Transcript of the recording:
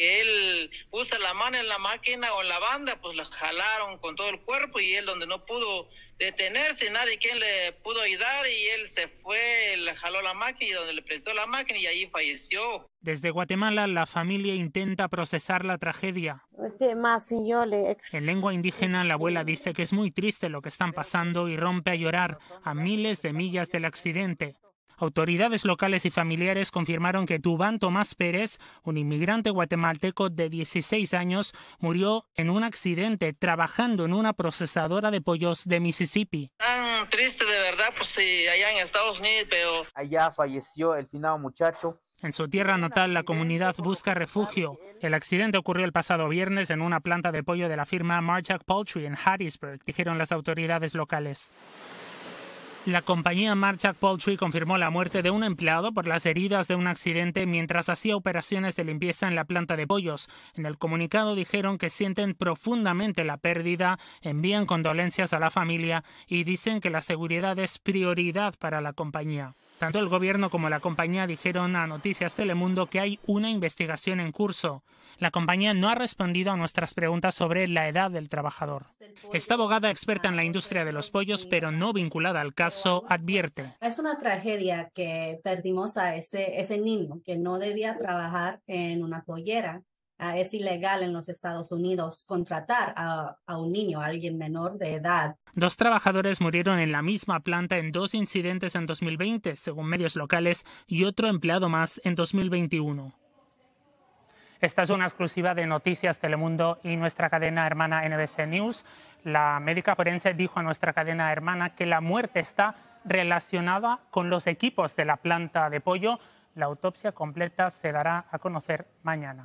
él puso la mano en la máquina o en la banda, pues la jalaron con todo el cuerpo y él donde no pudo detenerse, nadie quien le pudo ayudar y él se fue, le jaló la máquina y donde le prestó la máquina y allí falleció. Desde Guatemala la familia intenta procesar la tragedia. Este, en lengua indígena la abuela dice que es muy triste lo que están pasando y rompe a llorar a miles de millas del accidente. Autoridades locales y familiares confirmaron que Tubán Tomás Pérez, un inmigrante guatemalteco de 16 años, murió en un accidente trabajando en una procesadora de pollos de Mississippi. Tan triste de verdad, pues sí, allá en Estados Unidos, pero... Allá falleció el finado muchacho. En su tierra natal, la comunidad busca refugio. El accidente ocurrió el pasado viernes en una planta de pollo de la firma Marchak Poultry en Hattiesburg, dijeron las autoridades locales. La compañía Marchak Poultry confirmó la muerte de un empleado por las heridas de un accidente mientras hacía operaciones de limpieza en la planta de pollos. En el comunicado dijeron que sienten profundamente la pérdida, envían condolencias a la familia y dicen que la seguridad es prioridad para la compañía. Tanto el gobierno como la compañía dijeron a Noticias Telemundo que hay una investigación en curso. La compañía no ha respondido a nuestras preguntas sobre la edad del trabajador. Esta abogada experta en la industria de los pollos, pero no vinculada al caso, advierte. Es una tragedia que perdimos a ese, ese niño que no debía trabajar en una pollera. Ah, es ilegal en los Estados Unidos contratar a, a, un niño, a alguien menor de edad. Dos trabajadores murieron en la misma planta en dos incidentes en 2020, según medios locales, y otro empleado más en 2021. Esta es una exclusiva de Noticias Telemundo y nuestra cadena hermana NBC News. La médica forense dijo a nuestra cadena hermana que la muerte está relacionada con los equipos de la planta de pollo. La autopsia completa se dará a conocer mañana.